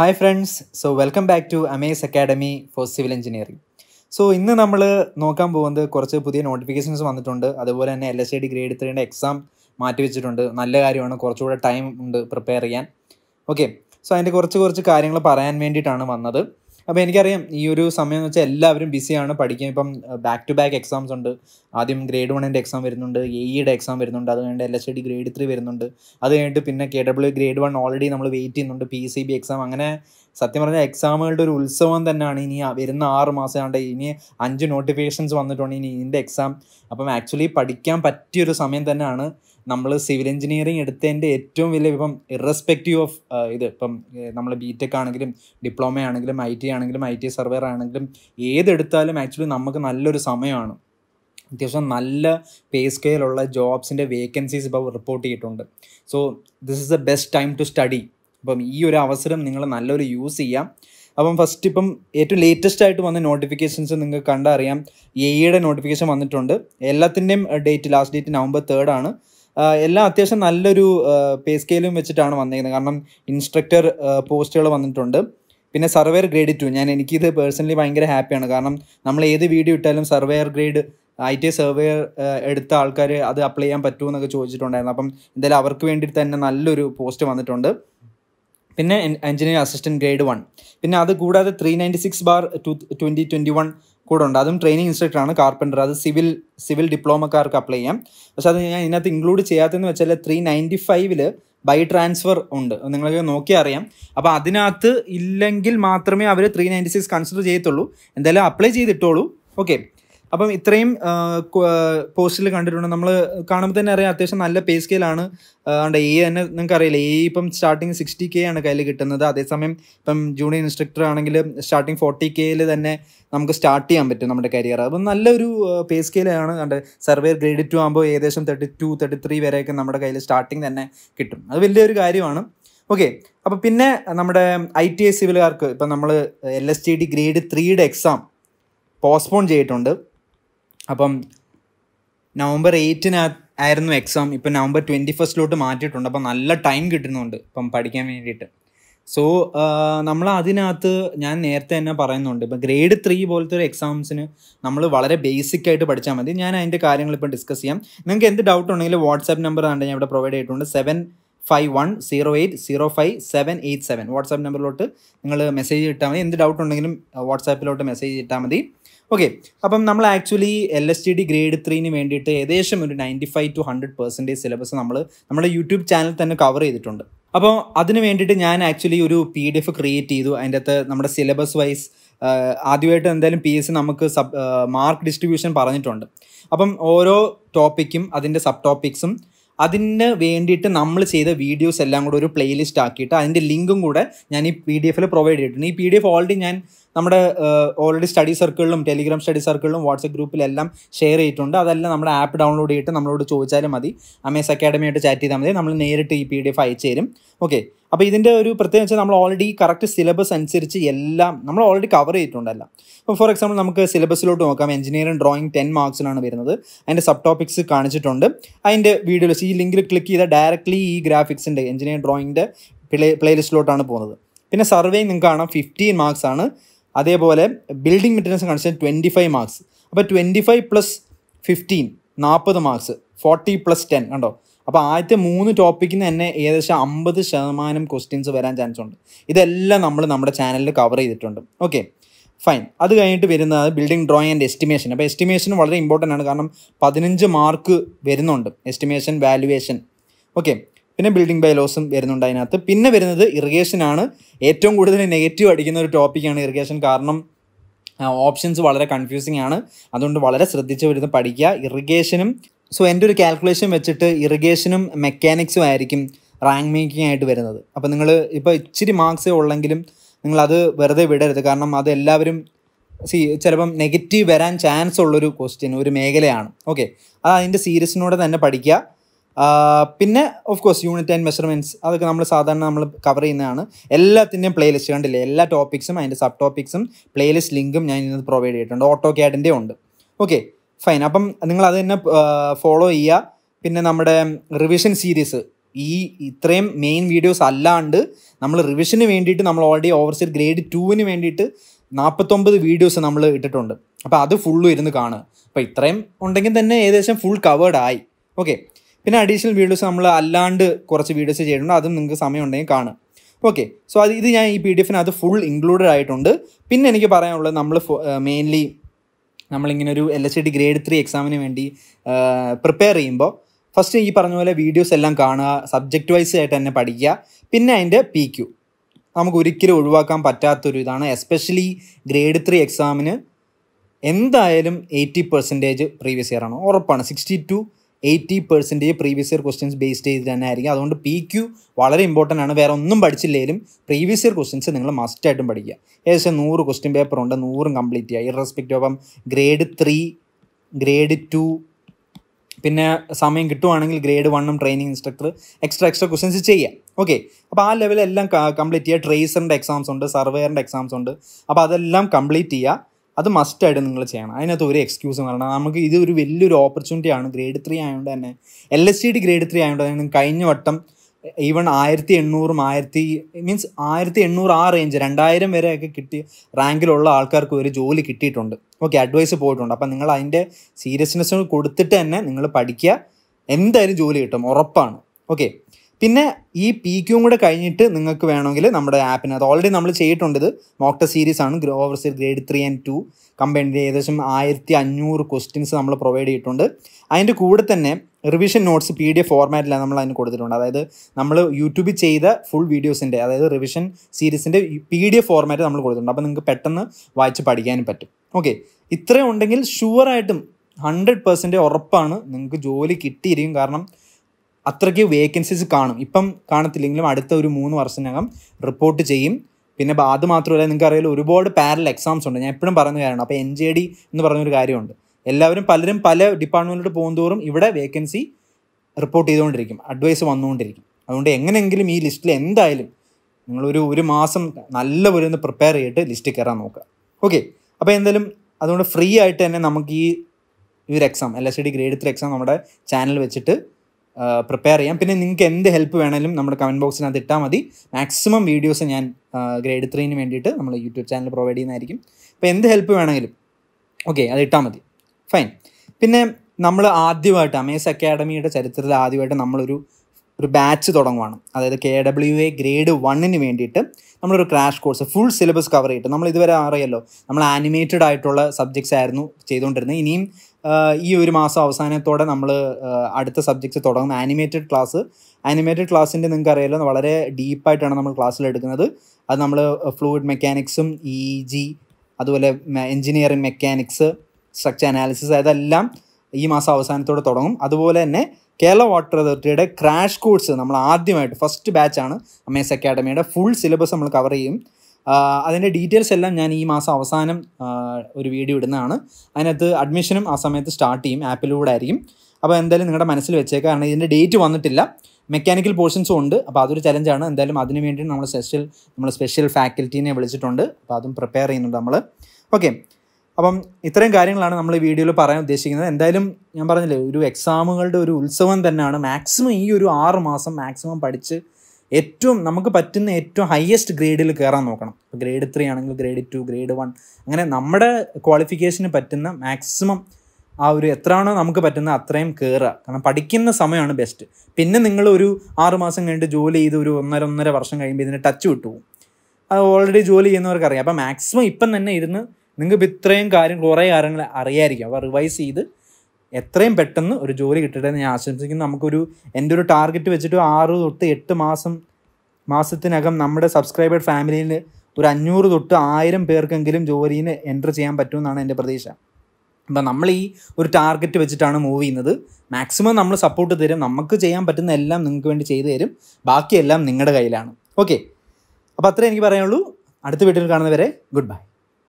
hi friends so welcome back to Amaze Academy for civil engineering so ഇന്ന് നമ്മൾ നോക്കാൻ പോകുന്നത് കുറച്ച് പുതിയ നോട്ടിഫിക്കേഷൻസ് വന്നിട്ടുണ്ട് അതുപോലെ തന്നെ L S I D grade ത്രീയുടെ എക്സാം മാറ്റി വെച്ചിട്ടുണ്ട് നല്ല കാര്യമാണ് കുറച്ചുകൂടെ ടൈം ഉണ്ട് പ്രിപ്പയർ ചെയ്യാൻ ഓക്കെ സോ അതിൻ്റെ കുറച്ച് കുറച്ച് കാര്യങ്ങൾ പറയാൻ വേണ്ടിയിട്ടാണ് വന്നത് അപ്പോൾ എനിക്കറിയാം ഈ ഒരു സമയം എന്ന് വെച്ചാൽ എല്ലാവരും ബിസിയാണ് പഠിക്കാൻ ഇപ്പം ബാക്ക് ടു ബാക്ക് എക്സാംസ് ഉണ്ട് ആദ്യം ഗ്രേഡ് വണ്ണിൻ്റെ എക്സാം വരുന്നുണ്ട് എ ഇയുടെ e എക്സാം വരുന്നുണ്ട് അത് കഴിഞ്ഞിട്ട് L S D grade three വരുന്നുണ്ട് അത് കഴിഞ്ഞിട്ട് പിന്നെ K W grade one already നമ്മൾ വെയിറ്റ് ചെയ്യുന്നുണ്ട് പി സി ബി എക്സാം അങ്ങനെ സത്യം പറഞ്ഞാൽ എക്സാമുകളുടെ ഒരു ഉത്സവം തന്നെയാണ് ഇനി വരുന്ന ആറ് മാസമാണ്ട് ഇനി അഞ്ച് നോട്ടിഫിക്കേഷൻസ് വന്നിട്ടുണ്ട് ഇനി ഇതിൻ്റെ എക്സാം അപ്പം ആക്ച്വലി പഠിക്കാൻ പറ്റിയൊരു സമയം തന്നെയാണ് നമ്മൾ സിവിൽ എഞ്ചിനീയറിംഗ് എടുത്തതിൻ്റെ ഏറ്റവും വലിയ ഇപ്പം ഇറസ്പെക്റ്റീവ് ഓഫ് ഇത് ഇപ്പം നമ്മൾ ബി ടെക് ആണെങ്കിലും ഡിപ്ലോമ ആണെങ്കിലും ഐ ടി ആണെങ്കിലും ഐ ടി സർവെയർ ആണെങ്കിലും ഏതെടുത്താലും ആക്ച്വലി നമുക്ക് നല്ലൊരു സമയമാണ് അത്യാവശ്യം നല്ല പേ സ്കെയിലുള്ള ജോബ്സിൻ്റെ വേക്കൻസീസ് ഇപ്പോൾ റിപ്പോർട്ട് ചെയ്തിട്ടുണ്ട് so this is the best time to study അപ്പം ഈ ഒരു അവസരം നിങ്ങൾ നല്ലൊരു യൂസ് ചെയ്യാം അപ്പം ഫസ്റ്റ് ഇപ്പം ഏറ്റവും ലേറ്റസ്റ്റ് ആയിട്ട് വന്ന നോട്ടിഫിക്കേഷൻസ് നിങ്ങൾക്ക് കണ്ടറിയാം എയുടെ e നോട്ടിഫിക്കേഷൻ വന്നിട്ടുണ്ട് എല്ലാത്തിൻ്റെയും ഡേറ്റ് ലാസ്റ്റ് ഡേറ്റ് നവംബർ തേർഡാണ് ആണ് എല്ലാം അത്യാവശ്യം നല്ലൊരു പേ സ്കെയിലും വെച്ചിട്ടാണ് വന്നേക്കുന്നത് കാരണം ഇൻസ്ട്രക്ടർ പോസ്റ്റുകൾ വന്നിട്ടുണ്ട് പിന്നെ സർവേർ ഗ്രേഡ് ടു ഞാൻ എനിക്കിത് പേഴ്സണലി ഭയങ്കര ഹാപ്പിയാണ് കാരണം നമ്മൾ ഏത് വീഡിയോ ഇട്ടാലും surveyor grade I T surveyor എടുത്ത ആൾക്കാർ അത് അപ്ലൈ ചെയ്യാൻ എന്നൊക്കെ ചോദിച്ചിട്ടുണ്ടായിരുന്നു അപ്പം എന്തായാലും അവർക്ക് വേണ്ടി തന്നെ നല്ലൊരു പോസ്റ്റ് വന്നിട്ടുണ്ട് പിന്നെ എഞ്ചിനീയർ അസിസ്റ്റൻറ്റ് ഗ്രേഡ് വൺ പിന്നെ അത് കൂടാതെ three ninety six bar two twenty twenty one കൂടെ ഉണ്ട് അതും ട്രെയിനിങ് ഇൻസ്ട്രക്ടറാണ് കാർപ്പൻ്റർ അത് സിവിൽ സിവിൽ ഡിപ്ലോമക്കാർക്ക് അപ്ലൈ ചെയ്യാം പക്ഷെ അത് ഞാൻ ഇതിനകത്ത് ഇൻക്ലൂഡ് ചെയ്യാത്തതെന്ന് വെച്ചാൽ ത്രീ നയൻറ്റി ഫൈവിൽ ബൈ ട്രാൻസ്ഫർ ഉണ്ട് നിങ്ങൾക്ക് നോക്കി അറിയാം അപ്പോൾ അതിനകത്ത് ഇല്ലെങ്കിൽ മാത്രമേ അവർ ത്രീ നയൻറ്റി സിക്സ് കൺസിഡർ ചെയ്യത്തുള്ളൂ എന്തായാലും അപ്ലൈ ചെയ്തിട്ടുള്ളൂ ഓക്കെ അപ്പം ഇത്രയും പോസ്റ്റിൽ കണ്ടിട്ടുണ്ട് നമ്മൾ കാണുമ്പോൾ തന്നെ അറിയാം അത്യാവശ്യം നല്ല പേ സ്കെയിലാണ് അതുകൊണ്ട് എ തന്നെ നിങ്ങൾക്ക് അറിയില്ല എ ഇപ്പം സ്റ്റാർട്ടിങ് സിക്സ്റ്റി കെ ആണ് കയ്യിൽ കിട്ടുന്നത് അതേസമയം ഇപ്പം ജൂനിയർ ഇൻസ്ട്രക്ടർ ആണെങ്കിൽ സ്റ്റാർട്ടിങ് ഫോർട്ടി കെയിൽ തന്നെ നമുക്ക് സ്റ്റാർട്ട് ചെയ്യാൻ പറ്റും നമ്മുടെ കരിയർ അപ്പം നല്ലൊരു പേ സ്കെയിലാണ് കണ്ട് സർവേ ഗ്രേഡ് ടു ആകുമ്പോൾ ഏകദേശം തേർട്ടി ടു തേർട്ടി ത്രീ വരെയൊക്കെ നമ്മുടെ കയ്യിൽ സ്റ്റാർട്ടിങ് തന്നെ കിട്ടും അത് വലിയൊരു കാര്യമാണ് ഓക്കെ അപ്പോൾ പിന്നെ നമ്മുടെ ഐ ടി ഐ സിവിലുകാർക്ക് ഇപ്പം നമ്മൾ L S T D grade ത്രീയുടെ എക്സാം പോസ്റ്റ്പോൺ ചെയ്തിട്ടുണ്ട് അപ്പം നവംബർ എയ്റ്റിന് ആയിരുന്നു എക്സാം ഇപ്പം നവംബർ ട്വൻറ്റി ഫസ്റ്റിലോട്ട് മാറ്റിയിട്ടുണ്ട് അപ്പം നല്ല ടൈം കിട്ടുന്നുണ്ട് ഇപ്പം പഠിക്കാൻ വേണ്ടിയിട്ട് സോ നമ്മൾ അതിനകത്ത് ഞാൻ നേരത്തെ തന്നെ പറയുന്നുണ്ട് ഇപ്പം ഗ്രേഡ് ത്രീ പോലത്തെ ഒരു എക്സാംസിന് നമ്മൾ വളരെ ബേസിക് ആയിട്ട് പഠിച്ചാൽ മതി ഞാൻ അതിൻ്റെ കാര്യങ്ങൾ ഇപ്പം ഡിസ്കസ് ചെയ്യാം നിങ്ങൾക്ക് എന്ത് ഡൗട്ട് ഉണ്ടെങ്കിൽ വാട്സാപ്പ് നമ്പർ ആണ് ഞാൻ ഇവിടെ പ്രൊവൈഡ് ചെയ്തിട്ടുണ്ട് seven five one zero eight zero five seven eight seven WhatsApp നമ്പറിലോട്ട് നിങ്ങൾ മെസ്സേജ് ഇട്ടാൽ മതി എന്ത് ഡൗട്ട് ഉണ്ടെങ്കിലും വാട്സാപ്പിലോട്ട് മെസ്സേജ് ഇട്ടാൽ മതി ഓക്കെ അപ്പം നമ്മൾ actually L S T D grade ത്രീന് വേണ്ടിയിട്ട് ഏകദേശം ഒരു ninety five to hundred percentage syllabus നമ്മൾ നമ്മുടെ യൂട്യൂബ് ചാനൽ തന്നെ കവർ ചെയ്തിട്ടുണ്ട് അപ്പോൾ അതിന് വേണ്ടിയിട്ട് ഞാൻ ആക്ച്വലി ഒരു പി ഡി എഫ് ക്രിയേറ്റ് ചെയ്തു അതിൻ്റെ അകത്ത് നമ്മുടെ സിലബസ് വൈസ് ആദ്യമായിട്ട് എന്തായാലും പി എസ് നമുക്ക് സബ് മാർക്ക് ഡിസ്ട്രിബ്യൂഷൻ പറഞ്ഞിട്ടുണ്ട് അപ്പം ഓരോ ടോപ്പിക്കും അതിൻ്റെ സബ് ടോപ്പിക്സും അതിന് വേണ്ടിയിട്ട് നമ്മൾ ചെയ്ത വീഡിയോസ് എല്ലാം കൂടെ ഒരു പ്ലേലിസ്റ്റ് ആക്കിയിട്ട് അതിൻ്റെ ലിങ്കും കൂടെ ഞാൻ ഈ പി ഡി എഫിൽ പ്രൊവൈഡ് ചെയ്തിട്ടുണ്ട് ഈ പി ഡി എഫ് ഓൾറെഡി ഞാൻ നമ്മുടെ ഓൾറെഡി സ്റ്റഡി സർക്കിളിലും ടെലിഗ്രാം സ്റ്റഡി സർക്കിളിലും വാട്സപ്പ് ഗ്രൂപ്പിലെല്ലാം ഷെയർ ചെയ്തിട്ടുണ്ട് അതെല്ലാം നമ്മുടെ ആപ്പ് ഡൗൺലോഡ് ചെയ്തിട്ട് നമ്മളോട് ചോദിച്ചാലും മതി അമേസ് അക്കാഡമിയായിട്ട് ചാറ്റ് ചെയ്താൽ മതി നമ്മൾ നേരിട്ട് ഈ പി ഡി എഫ് അയച്ചു തരും ഓക്കെ അപ്പോൾ ഇതിൻ്റെ ഒരു പ്രത്യേകത വെച്ചാൽ നമ്മൾ ഓൾറെഡി കറക്റ്റ് സിലബസ് അനുസരിച്ച് എല്ലാം നമ്മൾ ഓൾറെഡി കവർ ചെയ്തിട്ടുണ്ടല്ല അപ്പോൾ ഫോർ എക്സാമ്പിൾ നമുക്ക് സിലബസിലോട്ട് നോക്കാം എഞ്ചിനീയറിംഗ് ഡ്രോയിങ് ടെൻ മാർക്സിലാണ് വരുന്നത് അതിൻ്റെ സബ് ടോപ്പിക്സ് കാണിച്ചിട്ടുണ്ട് അതിൻ്റെ വീഡിയോസ് ഈ ലിങ്കിൽ ക്ലിക്ക് ചെയ്താൽ ഡയറക്റ്റ്ലി ഈ ഗ്രാഫിക്സിൻ്റെ എഞ്ചിനീയറിംഗ് ഡ്രോയിങ്ങിൻ്റെ പ്ലേ പ്ലേലിസ്റ്റിലോട്ടാണ് പോകുന്നത് പിന്നെ സർവേ നിങ്ങൾക്ക് കാണാം ഫിഫ്റ്റീൻ മാർക്സ് ആണ് അതേപോലെ building materials concern twenty five marks അപ്പോൾ ട്വൻറ്റി ഫൈവ് പ്ലസ് ഫിഫ്റ്റീൻ നാൽപ്പത് മാർക്സ് ഫോർട്ടി പ്ലസ് ടെൻ കണ്ടോ അപ്പോൾ ആദ്യത്തെ മൂന്ന് ടോപ്പിക്കിൽ നിന്ന് തന്നെ ഏകദേശം അമ്പത് ശതമാനം ക്വസ്റ്റ്യൻസ് വരാൻ ചാൻസ് ഉണ്ട് ഇതെല്ലാം നമ്മൾ നമ്മുടെ ചാനലിൽ കവർ ചെയ്തിട്ടുണ്ട് ഓക്കെ ഫൈൻ അത് കഴിഞ്ഞിട്ട് വരുന്നത് ബിൽഡിംഗ് ഡ്രോയിങ് ആൻഡ് എസ്റ്റിമേഷൻ അപ്പോൾ എസ്റ്റിമേഷൻ വളരെ ഇമ്പോർട്ടൻ്റ് ആണ് കാരണം പതിനഞ്ച് മാർക്ക് വരുന്നുണ്ട് എസ്റ്റിമേഷൻ വാല്യുവേഷൻ ഓക്കെ പിന്നെ ബിൽഡിംഗ് ബൈലോസും വരുന്നുണ്ട് അതിനകത്ത് പിന്നെ വരുന്നത് ഇറിഗേഷൻ ആണ് ഏറ്റവും കൂടുതൽ നെഗറ്റീവ് അടിക്കുന്ന ഒരു ടോപ്പിക്കാണ് ഇറിഗേഷൻ കാരണം ഓപ്ഷൻസ് വളരെ കൺഫ്യൂസിങ് ആണ് അതുകൊണ്ട് വളരെ ശ്രദ്ധിച്ച് വരുന്ന പഠിക്കുക ഇറിഗേഷനും സോ എൻ്റെ ഒരു കാൽക്കുലേഷൻ വെച്ചിട്ട് ഇറിഗേഷനും മെക്കാനിക്സും ആയിരിക്കും റാങ്ക് മേക്കിംഗ് ആയിട്ട് വരുന്നത് അപ്പോൾ നിങ്ങൾ ഇപ്പോൾ ഇച്ചിരി മാർക്സ് ഉള്ളെങ്കിലും നിങ്ങളത് വെറുതെ വിടരുത് കാരണം അത് എല്ലാവരും സി ചിലപ്പം നെഗറ്റീവ് വരാൻ ചാൻസ് ഉള്ളൊരു ക്വസ്റ്റ്യൻ ഒരു മേഖലയാണ് ഓക്കെ അത് അതിൻ്റെ സീരിയസിനോടെ തന്നെ പഠിക്കുക പിന്നെ of course unit and measurements അതൊക്കെ നമ്മൾ സാധാരണ നമ്മൾ കവർ ചെയ്യുന്നതാണ് എല്ലാത്തിൻ്റെയും പ്ലേലിസ്റ്റ് കണ്ടില്ലേ എല്ലാ ടോപ്പിക്സും അതിൻ്റെ സബ് ടോപ്പിക്സും പ്ലേലിസ്റ്റ് ലിങ്കും ഞാൻ ഇന്ന് പ്രൊവൈഡ് ചെയ്തിട്ടുണ്ട് ഓട്ടോ ക്യാഡിൻ്റെ ഉണ്ട് ഓക്കെ ഫൈൻ അപ്പം നിങ്ങൾ അത് തന്നെ ഫോളോ ചെയ്യുക പിന്നെ നമ്മുടെ റിവിഷൻ സീരീസ് ഈ ഇത്രയും മെയിൻ വീഡിയോസ് അല്ലാണ്ട് നമ്മൾ റിവിഷന് വേണ്ടിയിട്ട് നമ്മൾ ഓൾറെഡി ഓവർസീർ ഗ്രേഡ് ടുവിന് വേണ്ടിയിട്ട് നാൽപ്പത്തൊമ്പത് വീഡിയോസ് നമ്മൾ ഇട്ടിട്ടുണ്ട് അപ്പോൾ അത് ഫുള്ളും ഇരുന്ന് കാണുക അപ്പോൾ ഇത്രയും ഉണ്ടെങ്കിൽ തന്നെ ഏകദേശം ഫുൾ കവേഡായി ആയി ഓക്കെ പിന്നെ അഡീഷണൽ വീഡിയോസ് നമ്മൾ അല്ലാണ്ട് കുറച്ച് വീഡിയോസ് ചെയ്തിട്ടുണ്ട് അതും നിങ്ങൾക്ക് സമയം ഉണ്ടെങ്കിൽ കാണും ഓക്കെ സോ അത് ഇത് ഞാൻ ഈ പി ഡി അത് ഫുൾ ഇൻക്ലൂഡഡ് ആയിട്ടുണ്ട് പിന്നെ എനിക്ക് പറയാനുള്ളത് നമ്മൾ മെയിൻലി നമ്മളിങ്ങനെ ഒരു L S D grade three എക്സാമിന് വേണ്ടി പ്രിപ്പയർ ചെയ്യുമ്പോൾ ഫസ്റ്റ് ഈ പറഞ്ഞ പോലെ വീഡിയോസ് എല്ലാം കാണുക സബ്ജക്റ്റ് വൈസ് ആയിട്ട് തന്നെ പഠിക്കുക പിന്നെ അതിൻ്റെ പി ക്യു നമുക്ക് ഒരിക്കലും ഒഴിവാക്കാൻ പറ്റാത്തൊരു ഇതാണ് എസ്പെഷ്യലി ഗ്രേഡ് ത്രീ എക്സാമിന് എന്തായാലും എയ്റ്റി പെർസെൻറ്റേജ് പ്രീവിയസ് ഇയർ ആണ് ഉറപ്പാണ് sixty two eighty percentage previous year questions based ചെയ്ത് തന്നെ ആയിരിക്കും അതുകൊണ്ട് പി ക്യു വളരെ ഇമ്പോർട്ടൻ്റ് ആണ് വേറെ ഒന്നും പഠിച്ചില്ലെങ്കിലും പ്രീവിയസ് ഇയർ ക്വസ്റ്റ്യൻസ് നിങ്ങൾ മസ്റ്റായിട്ടും പഠിക്കുക ഏകദേശം നൂറ് ക്വസ്റ്റ്യൻ പേപ്പർ ഉണ്ട് നൂറും കംപ്ലീറ്റ് ചെയ്യുക ഇറസ്പെക്റ്റീവ് അപ്പം ഗ്രേഡ് ത്രീ ഗ്രേഡ് ടു പിന്നെ സമയം കിട്ടുവാണെങ്കിൽ ഗ്രേഡ് വണ്ണും training instructor extra extra questions ചെയ്യാം ഓക്കെ അപ്പോൾ ആ ലെവലെല്ലാം കംപ്ലീറ്റ് ചെയ്യുക ട്രേസറിൻ്റെ എക്സാംസ് ഉണ്ട് സർവേറിൻ്റെ എക്സാംസ് ഉണ്ട് അപ്പോൾ അതെല്ലാം കംപ്ലീറ്റ് ചെയ്യുക അത് മസ്റ്റായിട്ട് നിങ്ങൾ ചെയ്യണം അതിനകത്ത് ഒരു എക്സ്ക്യൂസ് പറയണം നമുക്ക് ഇത് ഒരു വലിയൊരു ഓപ്പർച്യൂണിറ്റി ആണ് ഗ്രേഡ് ത്രീ ആയതുകൊണ്ട് തന്നെ L S C D grade three ആയതുകൊണ്ട് തന്നെ കഴിഞ്ഞ വട്ടം ഈവൺ ആയിരത്തി എണ്ണൂറും ആയിരത്തി മീൻസ് ആയിരത്തി എണ്ണൂറ് ആ റേഞ്ച് രണ്ടായിരം വരെയൊക്കെ കിട്ടി റാങ്കിലുള്ള ആൾക്കാർക്ക് ഒരു ജോലി കിട്ടിയിട്ടുണ്ട് ഓക്കെ അഡ്വൈസ് പോയിട്ടുണ്ട് അപ്പം നിങ്ങൾ അതിൻ്റെ സീരിയസ്നെസ് കൊടുത്തിട്ട് തന്നെ നിങ്ങൾ പഠിക്കുക എന്തായാലും ജോലി കിട്ടും ഉറപ്പാണ് ഓക്കെ പിന്നെ ഈ പി ക്യൂം കൂടെ കഴിഞ്ഞിട്ട് നിങ്ങൾക്ക് വേണമെങ്കിൽ നമ്മുടെ അത് ഓൾറെഡി നമ്മൾ ചെയ്തിട്ടുണ്ട് മോക്ട സീരീസ് ആണ് grow over grade three and two company ഏകദേശം ആയിരത്തി അഞ്ഞൂറ് ക്വസ്റ്റ്യൻസ് നമ്മൾ പ്രൊവൈഡ് ചെയ്തിട്ടുണ്ട് അതിൻ്റെ കൂടെ തന്നെ revision notes P D F ഫോർമാറ്റിലാണ് നമ്മൾ അതിന് കൊടുത്തിട്ടുണ്ട് അതായത് നമ്മൾ യൂട്യൂബിൽ ചെയ്ത ഫുൾ വീഡിയോസിൻ്റെ അതായത് റിവിഷൻ സീരീസിൻ്റെ പി ഡി എഫ് ഫോർമാറ്റ് നമ്മൾ കൊടുത്തിട്ടുണ്ട് അപ്പോൾ നിങ്ങൾക്ക് പെട്ടെന്ന് വായിച്ച് പഠിക്കാനും പറ്റും ഓക്കെ ഇത്രയും ഉണ്ടെങ്കിൽ ഷുവറായിട്ടും ഹൺഡ്രഡ് പെർസെൻറ്റ് ഉറപ്പാണ് നിങ്ങൾക്ക് ജോലി കിട്ടിയിരിക്കും കാരണം അത്രയ്ക്ക് വേക്കൻസീസ് കാണും ഇപ്പം കാണത്തില്ലെങ്കിലും അടുത്ത ഒരു മൂന്ന് വർഷത്തിനകം റിപ്പോർട്ട് ചെയ്യും പിന്നെ അത് മാത്രമല്ല നിങ്ങൾക്കറിയാലോ ഒരുപാട് പാരൽ എക്സാംസ് ഉണ്ട് ഞാൻ എപ്പോഴും പറയുന്ന കാര്യമാണ് അപ്പോൾ എൻ ജെ ഡി എന്ന് പറഞ്ഞൊരു കാര്യമുണ്ട് എല്ലാവരും പലരും പല ഡിപ്പാർട്ട്മെൻറ്റിലോട്ട് തോറും ഇവിടെ വേക്കൻസി റിപ്പോർട്ട് ചെയ്തുകൊണ്ടിരിക്കും അഡ്വൈസ് വന്നുകൊണ്ടിരിക്കും അതുകൊണ്ട് എങ്ങനെയെങ്കിലും ഈ ലിസ്റ്റിൽ എന്തായാലും നിങ്ങളൊരു ഒരു മാസം നല്ലപോലെ ഒന്ന് പ്രിപ്പയർ ചെയ്തിട്ട് ലിസ്റ്റ് കയറാൻ നോക്കുക ഓക്കെ അപ്പോൾ എന്തായാലും അതുകൊണ്ട് ഫ്രീ ആയിട്ട് തന്നെ നമുക്ക് ഈ ഒരു exam L S D grade three exam നമ്മുടെ ചാനൽ വെച്ചിട്ട് പ്രിപ്പയർ ചെയ്യാം പിന്നെ നിങ്ങൾക്ക് എന്ത് ഹെൽപ്പ് വേണമെങ്കിലും നമ്മുടെ കമൻറ്റ് ബോക്സിനകത്ത് ഇട്ടാൽ മതി മാക്സിമം വീഡിയോസ് ഞാൻ ഗ്രേഡ് ത്രീന് വേണ്ടിയിട്ട് നമ്മൾ യൂട്യൂബ് ചാനൽ പ്രൊവൈഡ് ചെയ്യുന്നതായിരിക്കും അപ്പോൾ എന്ത് ഹെൽപ്പ് വേണമെങ്കിലും ഓക്കെ അത് ഇട്ടാൽ മതി ഫൈൻ പിന്നെ നമ്മൾ ആദ്യമായിട്ട് അമേസ് അക്കാഡമിയുടെ ചരിത്രത്തിൽ ആദ്യമായിട്ട് നമ്മളൊരു ഒരു ബാച്ച് തുടങ്ങുവാണ് അതായത് കെ ഡബ്ല്യു എ ഗ്രേഡ് വണ്ണിന് വേണ്ടിയിട്ട് നമ്മളൊരു crash course full syllabus cover ചെയ്തിട്ട് നമ്മൾ ഇതുവരെ അറിയല്ലോ നമ്മൾ ആനിമേറ്റഡ് ആയിട്ടുള്ള സബ്ജക്ട്സ് ആയിരുന്നു ചെയ്തുകൊണ്ടിരുന്നത് ഇനിയും ഈ ഒരു മാസം അവസാനത്തോടെ നമ്മൾ അടുത്ത സബ്ജക്റ്റ് തുടങ്ങുന്ന ആനിമേറ്റഡ് ക്ലാസ് ആനിമേറ്റഡ് ക്ലാസ്സിൻ്റെ നിങ്ങൾക്ക് അറിയാലോ വളരെ ഡീപ്പായിട്ടാണ് നമ്മൾ ക്ലാസ്സിൽ എടുക്കുന്നത് അത് നമ്മൾ ഫ്ലൂയിഡ് മെക്കാനിക്സും ഇ ജി അതുപോലെ എഞ്ചിനീയറിംഗ് മെക്കാനിക്സ് സ്ട്രക്ചർ അനാലിസിസ് അതെല്ലാം ഈ മാസം അവസാനത്തോടെ തുടങ്ങും അതുപോലെ തന്നെ കേരള വാട്ടർ അതോറിറ്റിയുടെ ക്രാഷ് കോഴ്സ് നമ്മൾ ആദ്യമായിട്ട് ഫസ്റ്റ് ബാച്ചാണ് അമേസ് അക്കാഡമിയുടെ ഫുൾ സിലബസ് നമ്മൾ കവർ ചെയ്യും അതിൻ്റെ ഡീറ്റെയിൽസ് എല്ലാം ഞാൻ ഈ മാസം അവസാനം ഒരു വീഡിയോ ഇടുന്നതാണ് അതിനകത്ത് അഡ്മിഷനും ആ സമയത്ത് സ്റ്റാർട്ട് ചെയ്യും ആപ്പിലൂടെ ആയിരിക്കും അപ്പോൾ എന്തായാലും നിങ്ങളുടെ മനസ്സിൽ വെച്ചേക്കാം കാരണം ഇതിൻ്റെ ഡേറ്റ് വന്നിട്ടില്ല മെക്കാനിക്കൽ പോർഷൻസും ഉണ്ട് അപ്പോൾ അതൊരു ചലഞ്ചാണ് എന്തായാലും അതിന് വേണ്ടി നമ്മൾ സ്പെഷ്യൽ നമ്മൾ സ്പെഷ്യൽ ഫാക്കൽറ്റീനെ വിളിച്ചിട്ടുണ്ട് അപ്പോൾ അതും പ്രിപ്പയർ ചെയ്യുന്നുണ്ട് നമ്മൾ ഓക്കെ അപ്പം ഇത്രയും കാര്യങ്ങളാണ് നമ്മൾ ഈ വീഡിയോയിൽ പറയാൻ ഉദ്ദേശിക്കുന്നത് എന്തായാലും ഞാൻ പറഞ്ഞില്ലേ ഒരു എക്സാമുകളുടെ ഒരു ഉത്സവം തന്നെയാണ് മാക്സിമം ഈ ഒരു ആറ് മാസം മാക്സിമം പഠിച്ച് ഏറ്റവും നമുക്ക് പറ്റുന്ന ഏറ്റവും ഹയസ്റ്റ് ഗ്രേഡിൽ കയറാൻ നോക്കണം ഇപ്പോൾ ഗ്രേഡ് ത്രീ ആണെങ്കിൽ ഗ്രേഡ് ടു ഗ്രേഡ് വൺ അങ്ങനെ നമ്മുടെ ക്വാളിഫിക്കേഷന് പറ്റുന്ന മാക്സിമം ആ ഒരു എത്രയാണോ നമുക്ക് പറ്റുന്ന അത്രയും കയറുക കാരണം പഠിക്കുന്ന സമയമാണ് ബെസ്റ്റ് പിന്നെ നിങ്ങൾ ഒരു ആറുമാസം മാസം കഴിഞ്ഞിട്ട് ജോലി ചെയ്ത് ഒരു ഒന്നര ഒന്നര വർഷം കഴിയുമ്പോൾ ഇതിന് ടച്ച് വിട്ടുപോകും അത് ഓൾറെഡി ജോലി ചെയ്യുന്നവർക്ക് അറിയാം അപ്പോൾ മാക്സിമം ഇപ്പം തന്നെ ഇരുന്ന് നിങ്ങൾക്ക് ഇത്രയും കാര്യം കുറേ കാര്യങ്ങൾ അറിയായിരിക്കും അപ്പോൾ റിവൈസ് ചെയ്ത് എത്രയും പെട്ടെന്ന് ഒരു ജോലി കിട്ടട്ടെ എന്ന് ഞാൻ ആശംസിക്കുന്നു നമുക്കൊരു എൻ്റെ ഒരു ടാർഗറ്റ് വെച്ചിട്ട് ആറ് തൊട്ട് എട്ട് മാസം മാസത്തിനകം നമ്മുടെ സബ്സ്ക്രൈബേഡ് ഫാമിലിയിൽ ഒരു അഞ്ഞൂറ് തൊട്ട് ആയിരം പേർക്കെങ്കിലും ജോലിയിൽ എൻ്റർ ചെയ്യാൻ പറ്റുമെന്നാണ് എൻ്റെ പ്രതീക്ഷ അപ്പം നമ്മൾ ഈ ഒരു ടാർഗറ്റ് വെച്ചിട്ടാണ് മൂവ് ചെയ്യുന്നത് മാക്സിമം നമ്മൾ സപ്പോർട്ട് തരും നമുക്ക് ചെയ്യാൻ പറ്റുന്ന എല്ലാം നിങ്ങൾക്ക് വേണ്ടി ചെയ്തു തരും ബാക്കിയെല്ലാം നിങ്ങളുടെ കയ്യിലാണ് ഓക്കെ അപ്പോൾ അത്രേ എനിക്ക് പറയാനുള്ളൂ അടുത്ത വീട്ടിൽ കാണുന്നവരെ ഗുഡ് ബൈ